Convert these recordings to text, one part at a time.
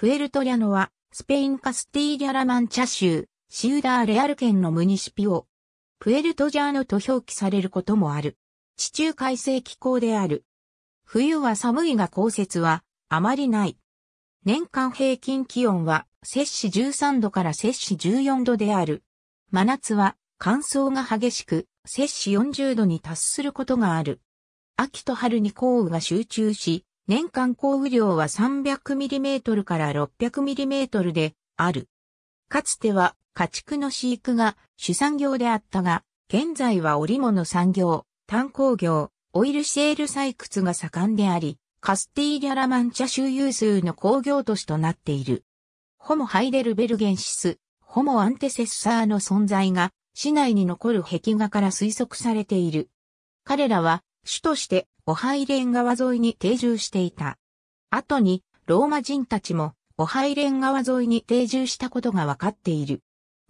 プエルトリャノは、スペインカスティーリャラマンチャ州、シウダーレアル県のムニシピオ。プエルトジャーノと表記されることもある。地中海性気候である。冬は寒いが降雪はあまりない。年間平均気温は摂氏13度から摂氏14度である。真夏は乾燥が激しく、摂氏40度に達することがある。秋と春に降雨が集中し、年間降雨量は 300mm から 600mm である。かつては家畜の飼育が主産業であったが、現在は織物産業、炭鉱業、オイルシェール採掘が盛んであり、カスティーリャ・ラマンチャ州有数の工業都市となっている。ホモ・ハイデルベルゲンシス、ホモ・アンテセッサーの存在が市内に残る壁画から推測されている。彼らは主としてオハイレン川沿いに定住していた。後に、ローマ人たちも、オハイレン川沿いに定住したことがわかっている。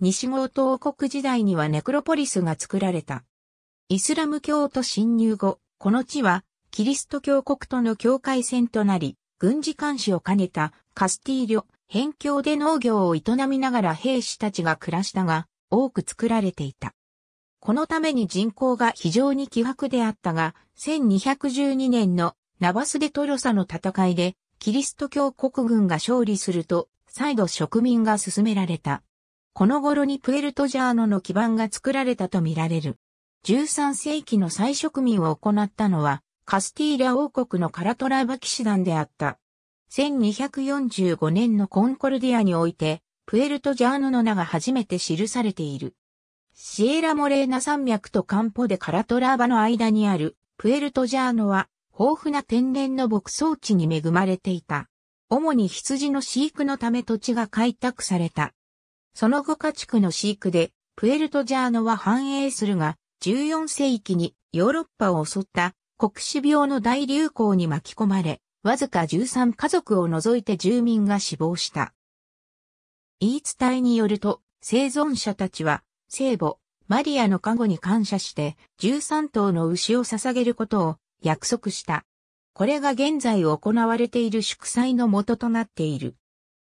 西郷ー王国時代にはネクロポリスが作られた。イスラム教徒侵入後、この地は、キリスト教国との境界線となり、軍事監視を兼ねたカスティーリョ、辺境で農業を営みながら兵士たちが暮らしたが、多く作られていた。このために人口が非常に希薄であったが、1212年のナバスデトロサの戦いで、キリスト教国軍が勝利すると、再度植民が進められた。この頃にプエルトジャーノの基盤が作られたとみられる。13世紀の再植民を行ったのは、カスティーリャ王国のカラトラバ騎士団であった。1245年のコンコルディアにおいて、プエルトジャーノの名が初めて記されている。シエラモレーナ山脈とカンポでカラトラーバの間にあるプエルトジャーノは豊富な天然の牧草地に恵まれていた。主に羊の飼育のため土地が開拓された。その後家畜の飼育でプエルトジャーノは繁栄するが14世紀にヨーロッパを襲った国死病の大流行に巻き込まれ、わずか13家族を除いて住民が死亡した。言い伝えによると、生存者たちは聖母、マリアの加護に感謝して13頭の牛を捧げることを約束した。これが現在行われている祝祭の元となっている。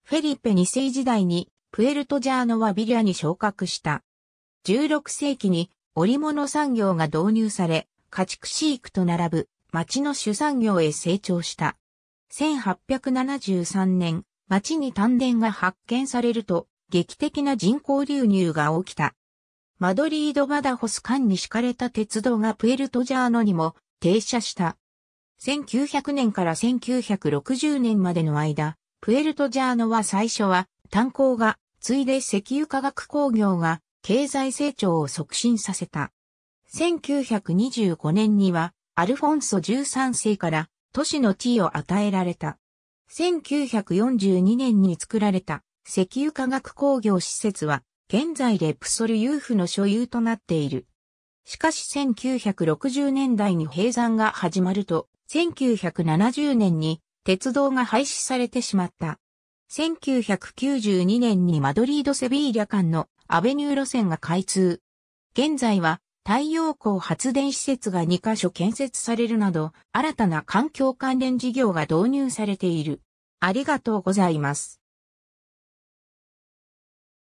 フェリペ2世時代にプエルトジャーノはビリアに昇格した。16世紀に織物産業が導入され、家畜飼育と並ぶ町の主産業へ成長した。1873年、町に丹田が発見されると、劇的な人口流入が起きた。マドリード・バダホス間に敷かれた鉄道がプエルトジャーノにも停車した。1900年から1960年までの間、プエルトジャーノは最初は炭鉱が、ついで石油化学工業が経済成長を促進させた。1925年にはアルフォンソ13世から都市の地位を与えられた。1942年に作られた石油化学工業施設は現在レプソルユーフの所有となっている。しかし1960年代に閉山が始まると、1970年に鉄道が廃止されてしまった。1992年にマドリード・セビーリャ間のアベニュー路線が開通。現在は太陽光発電施設が2カ所建設されるなど、新たな環境関連事業が導入されている。ありがとうございます。